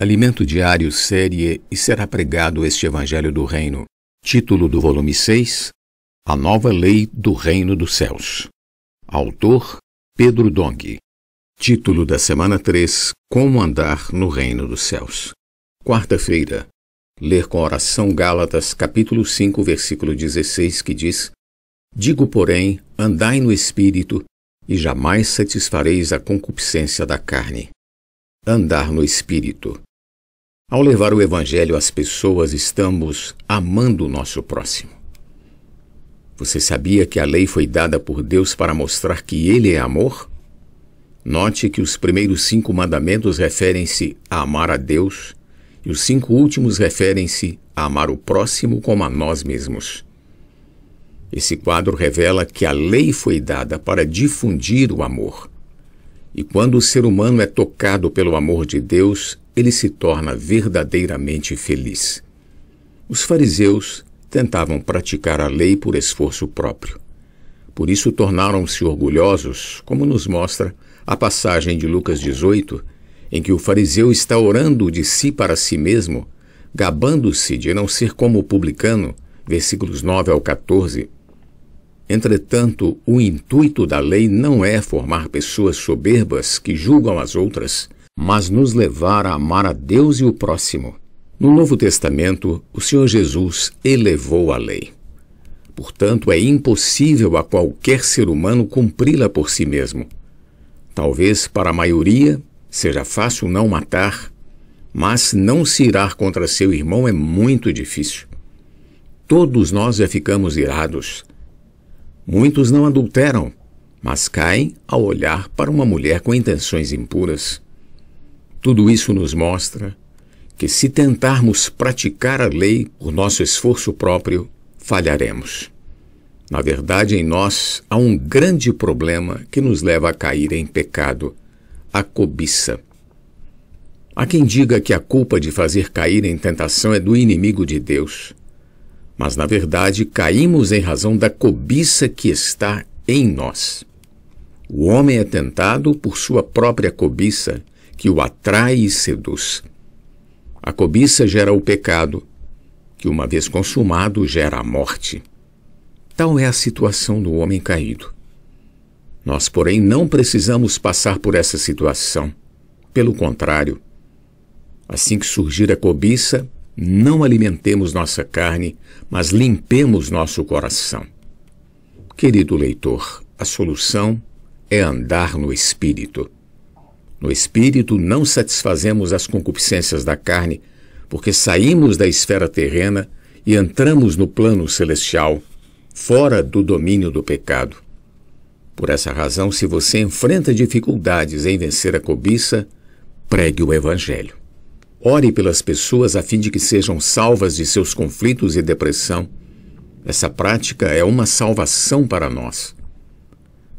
Alimento Diário Série e será pregado este Evangelho do Reino. Título do volume 6: A Nova Lei do Reino dos Céus. Autor Pedro Dong. Título da semana 3: Como andar no Reino dos Céus. Quarta-feira. Ler com oração Gálatas, capítulo 5, versículo 16, que diz: Digo, porém, andai no espírito, e jamais satisfareis a concupiscência da carne Andar no Espírito. Ao levar o Evangelho às pessoas, estamos amando o nosso próximo. Você sabia que a lei foi dada por Deus para mostrar que Ele é amor? Note que os primeiros cinco mandamentos referem-se a amar a Deus e os cinco últimos referem-se a amar o próximo como a nós mesmos. Esse quadro revela que a lei foi dada para difundir o amor. E quando o ser humano é tocado pelo amor de Deus, ele se torna verdadeiramente feliz. Os fariseus tentavam praticar a lei por esforço próprio. Por isso tornaram-se orgulhosos, como nos mostra a passagem de Lucas 18, em que o fariseu está orando de si para si mesmo, gabando-se de não ser como o publicano, versículos 9 ao 14, Entretanto, o intuito da lei não é formar pessoas soberbas que julgam as outras, mas nos levar a amar a Deus e o próximo. No Novo Testamento, o Senhor Jesus elevou a lei. Portanto, é impossível a qualquer ser humano cumpri-la por si mesmo. Talvez para a maioria seja fácil não matar, mas não se irar contra seu irmão é muito difícil. Todos nós já ficamos irados, Muitos não adulteram, mas caem ao olhar para uma mulher com intenções impuras. Tudo isso nos mostra que, se tentarmos praticar a lei por nosso esforço próprio, falharemos. Na verdade, em nós há um grande problema que nos leva a cair em pecado: a cobiça. Há quem diga que a culpa de fazer cair em tentação é do inimigo de Deus mas na verdade caímos em razão da cobiça que está em nós. O homem é tentado por sua própria cobiça, que o atrai e seduz. A cobiça gera o pecado, que uma vez consumado gera a morte. Tal é a situação do homem caído. Nós, porém, não precisamos passar por essa situação. Pelo contrário, assim que surgir a cobiça, não alimentemos nossa carne, mas limpemos nosso coração. Querido leitor, a solução é andar no espírito. No espírito não satisfazemos as concupiscências da carne, porque saímos da esfera terrena e entramos no plano celestial, fora do domínio do pecado. Por essa razão, se você enfrenta dificuldades em vencer a cobiça, pregue o Evangelho. Ore pelas pessoas a fim de que sejam salvas de seus conflitos e depressão. Essa prática é uma salvação para nós.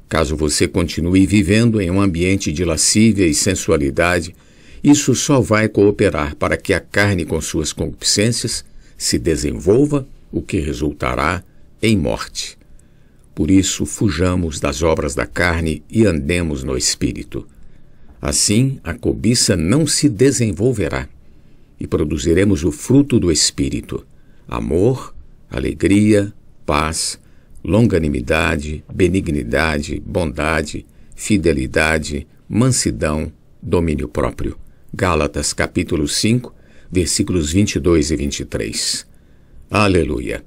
Caso você continue vivendo em um ambiente de lascívia e sensualidade, isso só vai cooperar para que a carne com suas concupiscências se desenvolva, o que resultará em morte. Por isso, fujamos das obras da carne e andemos no espírito. Assim, a cobiça não se desenvolverá e produziremos o fruto do Espírito: amor, alegria, paz, longanimidade, benignidade, bondade, fidelidade, mansidão, domínio próprio. Gálatas capítulo 5, versículos 22 e 23. Aleluia.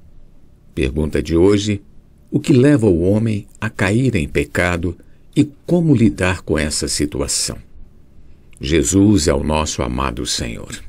Pergunta de hoje: o que leva o homem a cair em pecado e como lidar com essa situação? Jesus é o nosso amado Senhor.